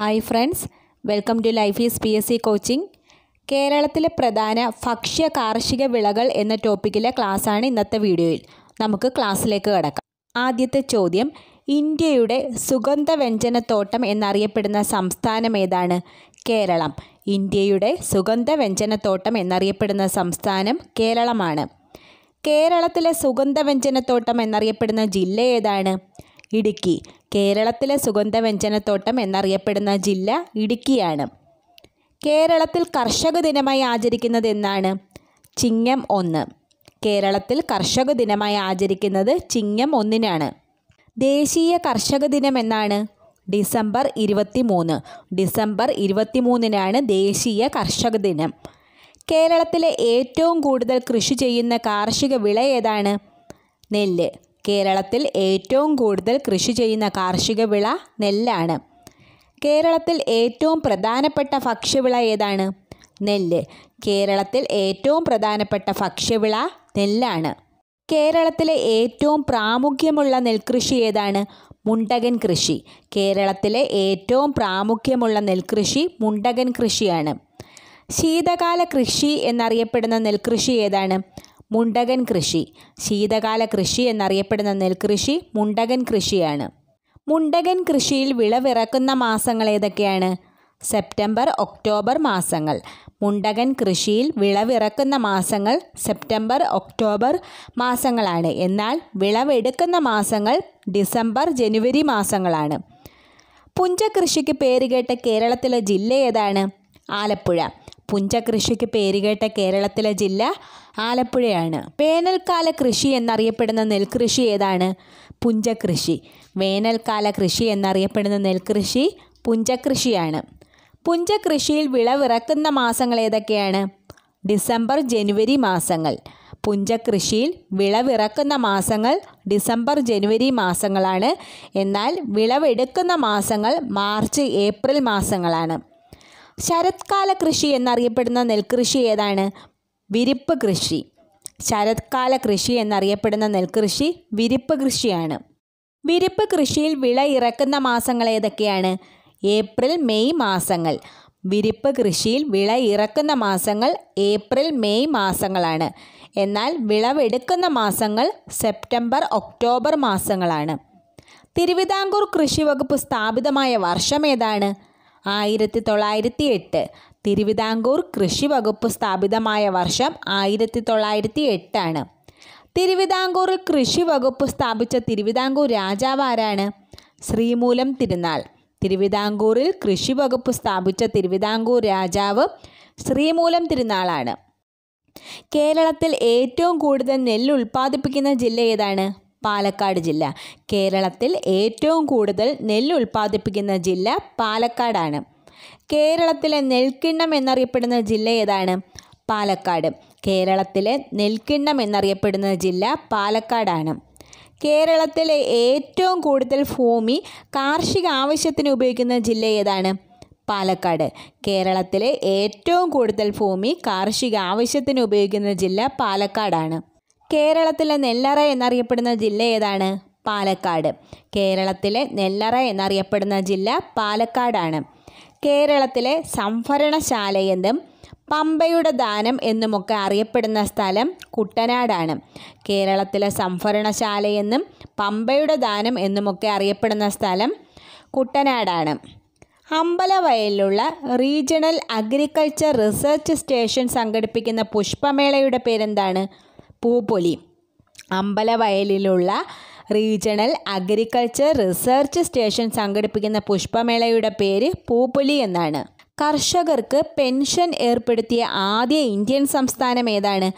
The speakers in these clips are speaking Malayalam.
hi friends welcome to life is P S C coaching കേരളത്തിലെ പ്രധാന ഭക്ഷ്യ കാർഷിക വിളകൾ എന്ന ടോപ്പിക്കിലെ ക്ലാസ്സാണ് ഇന്നത്തെ വീഡിയോയിൽ നമുക്ക് ക്ലാസ്സിലേക്ക് കടക്കാം ആദ്യത്തെ ചോദ്യം ഇന്ത്യയുടെ സുഗന്ധ വ്യഞ്ജനത്തോട്ടം എന്നറിയപ്പെടുന്ന സംസ്ഥാനം ഏതാണ് കേരളം ഇന്ത്യയുടെ സുഗന്ധ വ്യഞ്ജനത്തോട്ടം എന്നറിയപ്പെടുന്ന സംസ്ഥാനം കേരളമാണ് കേരളത്തിലെ സുഗന്ധ വ്യഞ്ജനത്തോട്ടം എന്നറിയപ്പെടുന്ന ജില്ല ഏതാണ് ഇടുക്കി കേരളത്തിലെ സുഗന്ധവ്യഞ്ജനത്തോട്ടം എന്നറിയപ്പെടുന്ന ജില്ല ഇടുക്കിയാണ് കേരളത്തിൽ കർഷക ദിനമായി ആചരിക്കുന്നത് എന്നാണ് ചിങ്ങം ഒന്ന് കേരളത്തിൽ കർഷക ദിനമായി ആചരിക്കുന്നത് ചിങ്ങം ഒന്നിനാണ് ദേശീയ കർഷക ദിനം എന്നാണ് ഡിസംബർ മൂന്ന് ഡിസംബർ മൂന്നിനാണ് ദേശീയ കർഷക ദിനം കേരളത്തിലെ ഏറ്റവും കൂടുതൽ കൃഷി ചെയ്യുന്ന കാർഷിക വിള ഏതാണ് നെല്ല് കേരളത്തിൽ ഏറ്റവും കൂടുതൽ കൃഷി ചെയ്യുന്ന കാർഷിക വിള നെല്ലാണ് കേരളത്തിൽ ഏറ്റവും പ്രധാനപ്പെട്ട ഭക്ഷ്യവിള ഏതാണ് നെല്ല് കേരളത്തിൽ ഏറ്റവും പ്രധാനപ്പെട്ട ഭക്ഷ്യവിള നെല്ലാണ് കേരളത്തിലെ ഏറ്റവും പ്രാമുഖ്യമുള്ള നെൽകൃഷി ഏതാണ് മുണ്ടകൻ കൃഷി കേരളത്തിലെ ഏറ്റവും പ്രാമുഖ്യമുള്ള നെൽകൃഷി മുണ്ടകൻ കൃഷിയാണ് ശീതകാല കൃഷി എന്നറിയപ്പെടുന്ന നെൽകൃഷി ഏതാണ് മുണ്ടകൻ കൃഷി ശീതകാല കൃഷി എന്നറിയപ്പെടുന്ന നെൽകൃഷി മുണ്ടകൻ കൃഷിയാണ് മുണ്ടകൻ കൃഷിയിൽ വിളവിറക്കുന്ന മാസങ്ങൾ ഏതൊക്കെയാണ് സെപ്റ്റംബർ ഒക്ടോബർ മാസങ്ങൾ മുണ്ടകൻ കൃഷിയിൽ വിളവിറക്കുന്ന മാസങ്ങൾ സെപ്റ്റംബർ ഒക്ടോബർ മാസങ്ങളാണ് എന്നാൽ വിളവെടുക്കുന്ന മാസങ്ങൾ ഡിസംബർ ജനുവരി മാസങ്ങളാണ് പുഞ്ച കൃഷിക്ക് പേരുകേട്ട കേരളത്തിലെ ജില്ല ഏതാണ് ആലപ്പുഴ പുഞ്ചകൃഷിക്ക് പേരുകേട്ട കേരളത്തിലെ ജില്ല ആലപ്പുഴയാണ് വേനൽക്കാല കൃഷി എന്നറിയപ്പെടുന്ന നെൽകൃഷി ഏതാണ് പുഞ്ചകൃഷി വേനൽക്കാല കൃഷി എന്നറിയപ്പെടുന്ന നെൽകൃഷി പുഞ്ചകൃഷിയാണ് പുഞ്ചകൃഷിയിൽ വിളവിറക്കുന്ന മാസങ്ങൾ ഏതൊക്കെയാണ് ഡിസംബർ ജനുവരി മാസങ്ങൾ പുഞ്ചകൃഷിയിൽ വിളവിറക്കുന്ന മാസങ്ങൾ ഡിസംബർ ജനുവരി മാസങ്ങളാണ് എന്നാൽ വിളവെടുക്കുന്ന മാസങ്ങൾ മാർച്ച് ഏപ്രിൽ മാസങ്ങളാണ് ശരത്കാല കൃഷി എന്നറിയപ്പെടുന്ന നെൽകൃഷി ഏതാണ് വിരിപ്പ് കൃഷി ശരത്കാല കൃഷി എന്നറിയപ്പെടുന്ന നെൽകൃഷി വിരിപ്പ് കൃഷിയാണ് വിരിപ്പ് കൃഷിയിൽ വിള ഇറക്കുന്ന മാസങ്ങൾ ഏതൊക്കെയാണ് ഏപ്രിൽ മെയ് മാസങ്ങൾ വിരിപ്പ് കൃഷിയിൽ വിള ഇറക്കുന്ന മാസങ്ങൾ ഏപ്രിൽ മെയ് മാസങ്ങളാണ് എന്നാൽ വിളവെടുക്കുന്ന മാസങ്ങൾ സെപ്റ്റംബർ ഒക്ടോബർ മാസങ്ങളാണ് തിരുവിതാംകൂർ കൃഷി വകുപ്പ് സ്ഥാപിതമായ വർഷം ഏതാണ് ആയിരത്തി തൊള്ളായിരത്തി എട്ട് തിരുവിതാംകൂർ കൃഷി വകുപ്പ് സ്ഥാപിതമായ വർഷം ആയിരത്തി തൊള്ളായിരത്തി എട്ടാണ് തിരുവിതാംകൂറിൽ കൃഷി വകുപ്പ് സ്ഥാപിച്ച തിരുവിതാംകൂർ രാജാവ് ആരാണ് ശ്രീമൂലം തിരുനാൾ തിരുവിതാംകൂറിൽ കൃഷി വകുപ്പ് സ്ഥാപിച്ച തിരുവിതാംകൂർ രാജാവ് ശ്രീമൂലം തിരുനാളാണ് കേരളത്തിൽ ഏറ്റവും കൂടുതൽ നെല്ല് ഉൽപ്പാദിപ്പിക്കുന്ന ജില്ല ഏതാണ് പാലക്കാട് ജില്ല കേരളത്തിൽ ഏറ്റവും കൂടുതൽ നെല്ല് ഉൽപ്പാദിപ്പിക്കുന്ന ജില്ല പാലക്കാടാണ് കേരളത്തിലെ നെൽക്കിണ്ണം എന്നറിയപ്പെടുന്ന ജില്ല ഏതാണ് പാലക്കാട് കേരളത്തിലെ നെൽക്കിണ്ണം എന്നറിയപ്പെടുന്ന ജില്ല പാലക്കാടാണ് കേരളത്തിലെ ഏറ്റവും കൂടുതൽ ഭൂമി കാർഷിക ആവശ്യത്തിന് ഉപയോഗിക്കുന്ന ജില്ല ഏതാണ് പാലക്കാട് കേരളത്തിലെ ഏറ്റവും കൂടുതൽ ഭൂമി കാർഷിക ആവശ്യത്തിന് ഉപയോഗിക്കുന്ന ജില്ല പാലക്കാടാണ് കേരളത്തിലെ നെല്ലറ എന്നറിയപ്പെടുന്ന ജില്ല ഏതാണ് പാലക്കാട് കേരളത്തിലെ നെല്ലറ എന്നറിയപ്പെടുന്ന ജില്ല പാലക്കാടാണ് കേരളത്തിലെ സംഭരണശാല എന്നും പമ്പയുടെ ദാനം എന്നുമൊക്കെ അറിയപ്പെടുന്ന സ്ഥലം കുട്ടനാടാണ് കേരളത്തിലെ സംഭരണശാല എന്നും പമ്പയുടെ ദാനം എന്നുമൊക്കെ അറിയപ്പെടുന്ന സ്ഥലം കുട്ടനാടാണ് അമ്പലവയലിലുള്ള റീജിയണൽ അഗ്രികൾച്ചർ റിസർച്ച് സ്റ്റേഷൻ സംഘടിപ്പിക്കുന്ന പുഷ്പമേളയുടെ പേരെന്താണ് പൂപ്പൊലി അമ്പലവയലിലുള്ള റീജിയണൽ അഗ്രികൾച്ചർ റിസർച്ച് സ്റ്റേഷൻ സംഘടിപ്പിക്കുന്ന പുഷ്പമേളയുടെ പേര് പൂപ്പൊലി എന്നാണ് കർഷകർക്ക് പെൻഷൻ ഏർപ്പെടുത്തിയ ആദ്യ ഇന്ത്യൻ സംസ്ഥാനം ഏതാണ്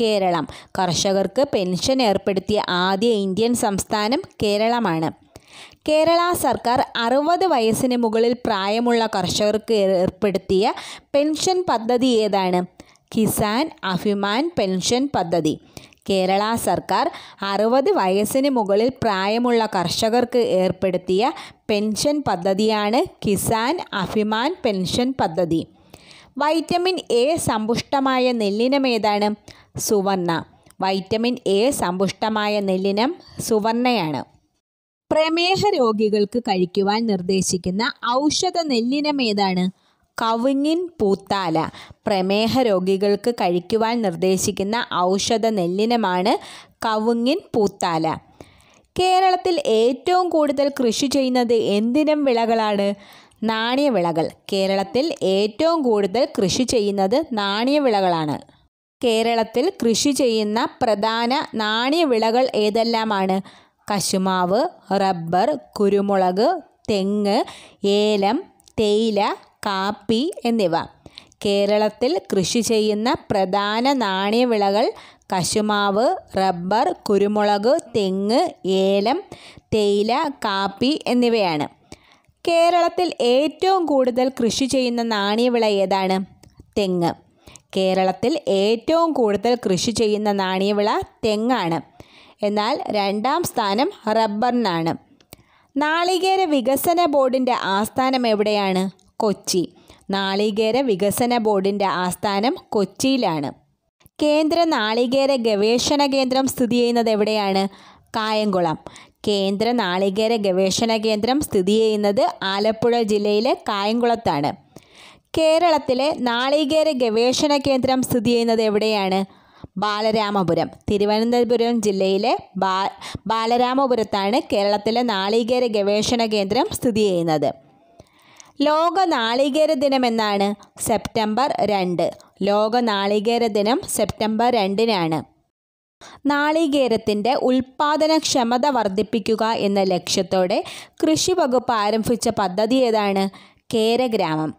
കേരളം കർഷകർക്ക് പെൻഷൻ ഏർപ്പെടുത്തിയ ആദ്യ ഇന്ത്യൻ സംസ്ഥാനം കേരളമാണ് കേരള സർക്കാർ അറുപത് വയസ്സിന് മുകളിൽ പ്രായമുള്ള കർഷകർക്ക് ഏർപ്പെടുത്തിയ പെൻഷൻ പദ്ധതി ഏതാണ് കിസാൻ അഭിമാൻ പെൻഷൻ പദ്ധതി കേരള സർക്കാർ അറുപത് വയസ്സിന് മുകളിൽ പ്രായമുള്ള കർഷകർക്ക് ഏർപ്പെടുത്തിയ പെൻഷൻ പദ്ധതിയാണ് കിസാൻ അഭിമാൻ പെൻഷൻ പദ്ധതി വൈറ്റമിൻ എ സമ്പുഷ്ടമായ നെല്ലിനമേതാണ് സുവർണ വൈറ്റമിൻ എ സമ്പുഷ്ടമായ നെല്ലിനം സുവർണയാണ് പ്രമേഹ രോഗികൾക്ക് കഴിക്കുവാൻ നിർദ്ദേശിക്കുന്ന ഔഷധ നെല്ലിനം ഏതാണ് കവുങ്ങിൻ പൂത്താല പ്രമേഹ രോഗികൾക്ക് കഴിക്കുവാൻ നിർദ്ദേശിക്കുന്ന ഔഷധ നെല്ലിനമാണ് കവുങ്ങിൻ പൂത്താല കേരളത്തിൽ ഏറ്റവും കൂടുതൽ കൃഷി ചെയ്യുന്നത് എന്തിനം വിളകളാണ് നാണ്യവിളകൾ കേരളത്തിൽ ഏറ്റവും കൂടുതൽ കൃഷി ചെയ്യുന്നത് നാണ്യവിളകളാണ് കേരളത്തിൽ കൃഷി ചെയ്യുന്ന പ്രധാന നാണ്യവിളകൾ ഏതെല്ലാമാണ് കശുമാവ് റബ്ബർ കുരുമുളക് തെങ്ങ് ഏലം തേയില കാപ്പി എന്നിവ കേരളത്തിൽ കൃഷി ചെയ്യുന്ന പ്രധാന നാണ്യവിളകൾ കശുമാവ് റബ്ബർ കുരുമുളക് തെങ്ങ് ഏലം തേയില കാപ്പി എന്നിവയാണ് കേരളത്തിൽ ഏറ്റവും കൂടുതൽ കൃഷി ചെയ്യുന്ന നാണ്യവിള ഏതാണ് തെങ്ങ് കേരളത്തിൽ ഏറ്റവും കൂടുതൽ കൃഷി ചെയ്യുന്ന നാണ്യവിള തെങ്ങാണ് എന്നാൽ രണ്ടാം സ്ഥാനം റബ്ബറിനാണ് നാളികേര വികസന ബോർഡിൻ്റെ ആസ്ഥാനം എവിടെയാണ് കൊച്ചി നാളികേര വികസന ബോർഡിൻ്റെ ആസ്ഥാനം കൊച്ചിയിലാണ് കേന്ദ്ര നാളികേര ഗവേഷണ കേന്ദ്രം സ്ഥിതി ചെയ്യുന്നത് എവിടെയാണ് കായംകുളം കേന്ദ്ര നാളികേര ഗവേഷണ കേന്ദ്രം സ്ഥിതി ചെയ്യുന്നത് ആലപ്പുഴ ജില്ലയിലെ കായംകുളത്താണ് കേരളത്തിലെ നാളികേര ഗവേഷണ കേന്ദ്രം സ്ഥിതി ചെയ്യുന്നത് എവിടെയാണ് ബാലരാമപുരം തിരുവനന്തപുരം ജില്ലയിലെ ബാ ബാലരാമപുരത്താണ് കേരളത്തിലെ നാളികേര ഗവേഷണ കേന്ദ്രം സ്ഥിതി ചെയ്യുന്നത് ലോക നാളികേര ദിനം എന്നാണ് സെപ്റ്റംബർ രണ്ട് ലോക നാളികേര ദിനം സെപ്റ്റംബർ രണ്ടിനാണ് നാളികേരത്തിൻ്റെ ഉൽപാദനക്ഷമത വർദ്ധിപ്പിക്കുക എന്ന ലക്ഷ്യത്തോടെ കൃഷി വകുപ്പ് ആരംഭിച്ച പദ്ധതി ഏതാണ് കേരഗ്രാമം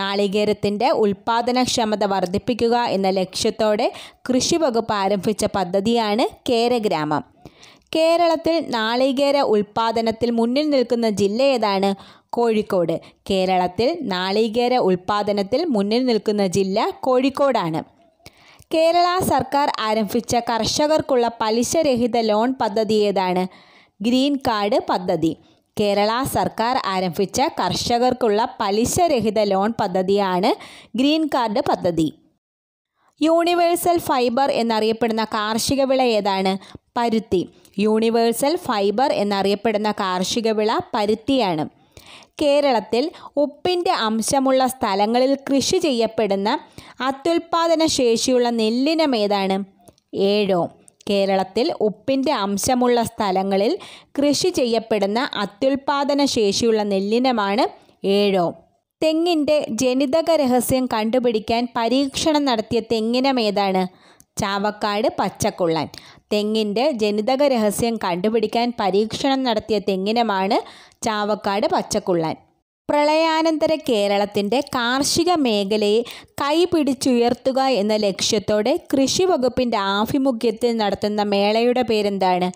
നാളികേരത്തിൻ്റെ ഉൽപാദനക്ഷമത വർദ്ധിപ്പിക്കുക എന്ന ലക്ഷ്യത്തോടെ കൃഷി വകുപ്പ് ആരംഭിച്ച പദ്ധതിയാണ് കേരഗ്രാമം കേരളത്തിൽ നാളികേര ഉൽപാദനത്തിൽ മുന്നിൽ നിൽക്കുന്ന ജില്ല ഏതാണ് കോഴിക്കോട് കേരളത്തിൽ നാളികേര ഉൽപ്പാദനത്തിൽ മുന്നിൽ നിൽക്കുന്ന ജില്ല കോഴിക്കോടാണ് കേരള സർക്കാർ ആരംഭിച്ച കർഷകർക്കുള്ള പലിശരഹിത ലോൺ പദ്ധതി ഏതാണ് ഗ്രീൻ കാർഡ് പദ്ധതി കേരള സർക്കാർ ആരംഭിച്ച കർഷകർക്കുള്ള പലിശരഹിത ലോൺ പദ്ധതിയാണ് ഗ്രീൻ കാർഡ് പദ്ധതി യൂണിവേഴ്സൽ ഫൈബർ എന്നറിയപ്പെടുന്ന കാർഷിക വിള ഏതാണ് പരുത്തി യൂണിവേഴ്സൽ ഫൈബർ എന്നറിയപ്പെടുന്ന കാർഷിക വിള പരുത്തിയാണ് കേരളത്തിൽ ഉപ്പിൻ്റെ അംശമുള്ള സ്ഥലങ്ങളിൽ കൃഷി ചെയ്യപ്പെടുന്ന അത്യുൽപാദന ശേഷിയുള്ള നെല്ലിനം ഏതാണ് ഏഴോ കേരളത്തിൽ ഉപ്പിൻ്റെ അംശമുള്ള സ്ഥലങ്ങളിൽ കൃഷി ചെയ്യപ്പെടുന്ന അത്യുൽപാദന ശേഷിയുള്ള നെല്ലിനമാണ് ഏഴോ തെങ്ങിൻ്റെ ജനിതക രഹസ്യം കണ്ടുപിടിക്കാൻ പരീക്ഷണം നടത്തിയ തെങ്ങിനം ഏതാണ് ചാവക്കാട് പച്ചക്കുള്ളൻ തെങ്ങിൻ്റെ ജനിതക രഹസ്യം കണ്ടുപിടിക്കാൻ പരീക്ഷണം നടത്തിയ തെങ്ങിനമാണ് ചാവക്കാട് പച്ചക്കുള്ളൻ പ്രളയാനന്തര കേരളത്തിൻ്റെ കാർഷിക മേഖലയെ കൈപിടിച്ചുയർത്തുക എന്ന ലക്ഷ്യത്തോടെ കൃഷി വകുപ്പിൻ്റെ ആഭിമുഖ്യത്തിൽ നടത്തുന്ന മേളയുടെ പേരെന്താണ്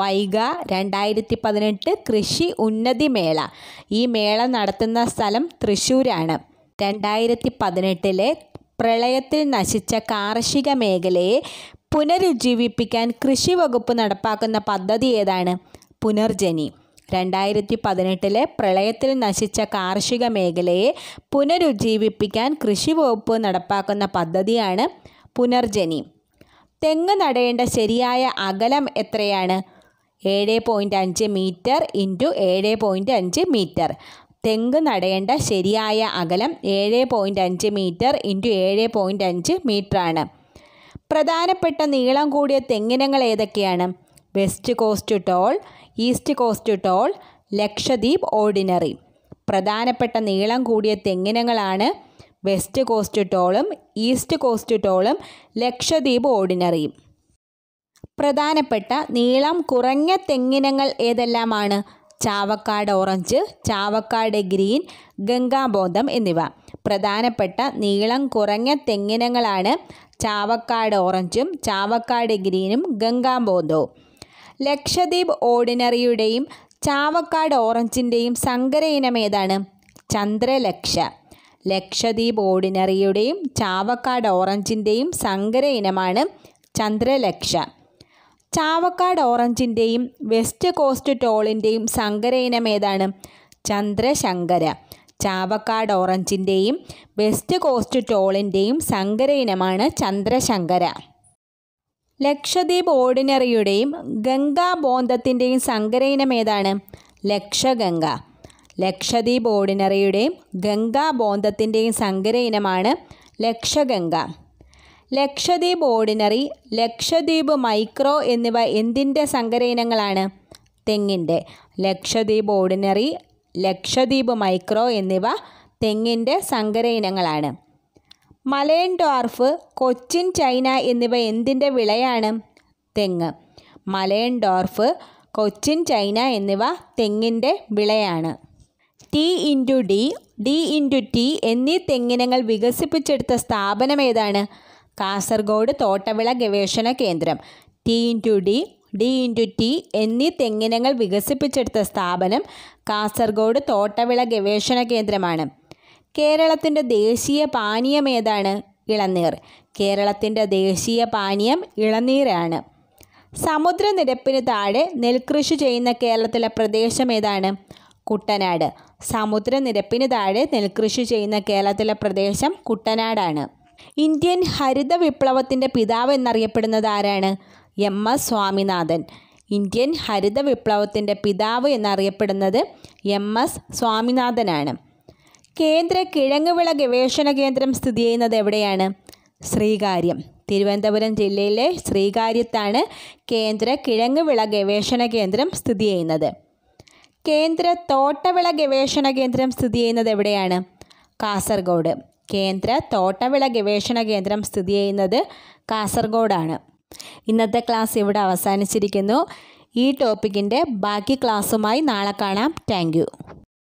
വൈഗ രണ്ടായിരത്തി പതിനെട്ട് കൃഷി ഉന്നതി മേള ഈ മേള നടത്തുന്ന സ്ഥലം തൃശ്ശൂരാണ് രണ്ടായിരത്തി പതിനെട്ടിലെ പ്രളയത്തിൽ നശിച്ച കാർഷിക മേഖലയെ പുനരുജ്ജീവിപ്പിക്കാൻ കൃഷി വകുപ്പ് നടപ്പാക്കുന്ന പദ്ധതി ഏതാണ് പുനർജനി രണ്ടായിരത്തി പതിനെട്ടിലെ പ്രളയത്തിൽ നശിച്ച കാർഷിക മേഖലയെ പുനരുജ്ജീവിപ്പിക്കാൻ കൃഷി വകുപ്പ് നടപ്പാക്കുന്ന പദ്ധതിയാണ് പുനർജനി തെങ്ങ് നടേണ്ട ശരിയായ അകലം എത്രയാണ് ഏഴ് പോയിൻ്റ് അഞ്ച് മീറ്റർ ഇൻറ്റു ഏഴ് പോയിൻ്റ് അഞ്ച് മീറ്റർ തെങ്ങ് നടേണ്ട ശരിയായ അകലം ഏഴ് പോയിൻ്റ് അഞ്ച് മീറ്റർ ഇൻറ്റു ഏഴ് പോയിൻ്റ് അഞ്ച് മീറ്ററാണ് പ്രധാനപ്പെട്ട നീളം കൂടിയ തെങ്ങിനങ്ങൾ ഏതൊക്കെയാണ് west coast tall east coast tall Lakshadweep ordinary പ്രധാനപ്പെട്ട നീളം കൂടിയ തെങ്ങിനങ്ങളാണ് വെസ്റ്റ് കോസ്റ്റ് ടോളും ഈസ്റ്റ് കോസ്റ്റ് ടോളും ലക്ഷദ്വീപ് ഓർഡിനറിയും പ്രധാനപ്പെട്ട നീളം കുറഞ്ഞ തെങ്ങിനങ്ങൾ ഏതെല്ലാമാണ് ചാവക്കാട് ഓറഞ്ച് ചാവക്കാട് ഗ്രീൻ ഗംഗാബോധം എന്നിവ പ്രധാനപ്പെട്ട നീളം കുറഞ്ഞ തെങ്ങിനങ്ങളാണ് ചാവക്കാട് ഓറഞ്ചും ചാവക്കാട് ഗ്രീനും ഗംഗാമ്പോന്തവും ലക്ഷദ്വീപ് ഓർഡിനറിയുടെയും ചാവക്കാട് ഓറഞ്ചിൻ്റെയും സങ്കര ഇനം ഏതാണ് ചന്ദ്രലക്ഷ ലക്ഷദ്വീപ് ഓർഡിനറിയുടെയും ചാവക്കാട് ഓറഞ്ചിൻ്റെയും സങ്കര ഇനമാണ് ചന്ദ്രലക്ഷ ചാവക്കാട് ഓറഞ്ചിൻ്റെയും വെസ്റ്റ് കോസ്റ്റ് ടോളിൻ്റെയും സങ്കര ഇനം ഏതാണ് ചന്ദ്രശങ്കര ചാവക്കാട് ഓറഞ്ചിൻ്റെയും വെസ്റ്റ് കോസ്റ്റ് ടോളിൻ്റെയും സങ്കര ഇനമാണ് ചന്ദ്രശങ്കര ലക്ഷദ്വീപ് ഓർഡിനറിയുടെയും ഗംഗാ ബോന്തത്തിൻ്റെയും സങ്കര ഇനം ഏതാണ് ലക്ഷഗംഗ ലക്ഷദ്വീപ് ഓർഡിനറിയുടെയും ഗംഗാ ബോന്തത്തിൻ്റെയും സങ്കര ഇനമാണ് ലക്ഷഗംഗ ലക്ഷദ്വീപ് ഓർഡിനറി ലക്ഷദ്വീപ് മൈക്രോ എന്നിവ എന്തിൻ്റെ സങ്കര ഇനങ്ങളാണ് തെങ്ങിൻ്റെ ലക്ഷദ്വീപ് ഓർഡിനറി ലക്ഷദ്വീപ് മൈക്രോ എന്നിവ തെങ്ങിൻ്റെ സങ്കര ഇനങ്ങളാണ് മലയൻ ഡോർഫ് കൊച്ചിൻ ചൈന എന്നിവ എന്തിൻ്റെ വിളയാണ് തെങ്ങ് മലയൻ ഡോർഫ് കൊച്ചിൻ ചൈന എന്നിവ തെങ്ങിൻ്റെ വിളയാണ് T into D D into T എന്നീ തെങ്ങിനങ്ങൾ വികസിപ്പിച്ചെടുത്ത സ്ഥാപനം ഏതാണ് കാസർഗോഡ് തോട്ടവിള ഗവേഷണ കേന്ദ്രം T into D D into T എന്നീ തെങ്ങിനങ്ങൾ വികസിപ്പിച്ചെടുത്ത സ്ഥാപനം കാസർഗോഡ് തോട്ടവിള ഗവേഷണ കേന്ദ്രമാണ് കേരളത്തിൻ്റെ ദേശീയ പാനീയം ഏതാണ് ഇളനീർ കേരളത്തിൻ്റെ ദേശീയ പാനീയം ഇളനീരാണ് സമുദ്രനിരപ്പിന് താഴെ നെൽകൃഷി ചെയ്യുന്ന കേരളത്തിലെ പ്രദേശം ഏതാണ് കുട്ടനാട് സമുദ്രനിരപ്പിന് താഴെ നെൽകൃഷി ചെയ്യുന്ന കേരളത്തിലെ പ്രദേശം കുട്ടനാടാണ് ഇന്ത്യൻ ഹരിത വിപ്ലവത്തിൻ്റെ പിതാവ് എന്നറിയപ്പെടുന്നത് ആരാണ് എം എസ് സ്വാമിനാഥൻ ഇന്ത്യൻ ഹരിത വിപ്ലവത്തിൻ്റെ പിതാവ് എന്നറിയപ്പെടുന്നത് എം എസ് സ്വാമിനാഥനാണ് കേന്ദ്ര കിഴങ്ങുവിള ഗവേഷണ കേന്ദ്രം സ്ഥിതി ചെയ്യുന്നത് എവിടെയാണ് ശ്രീകാര്യം തിരുവനന്തപുരം ജില്ലയിലെ ശ്രീകാര്യത്താണ് കേന്ദ്ര കിഴങ്ങുവിള ഗവേഷണ കേന്ദ്രം സ്ഥിതി ചെയ്യുന്നത് കേന്ദ്ര തോട്ടവിള ഗവേഷണ കേന്ദ്രം സ്ഥിതി ചെയ്യുന്നത് എവിടെയാണ് കാസർഗോഡ് കേന്ദ്ര തോട്ടവിള ഗവേഷണ കേന്ദ്രം സ്ഥിതി ചെയ്യുന്നത് കാസർഗോഡാണ് ഇന്നത്തെ ക്ലാസ് ഇവിടെ അവസാനിച്ചിരിക്കുന്നു ഈ ടോപ്പിക്കിൻ്റെ ബാക്കി ക്ലാസ്സുമായി നാളെ കാണാം താങ്ക്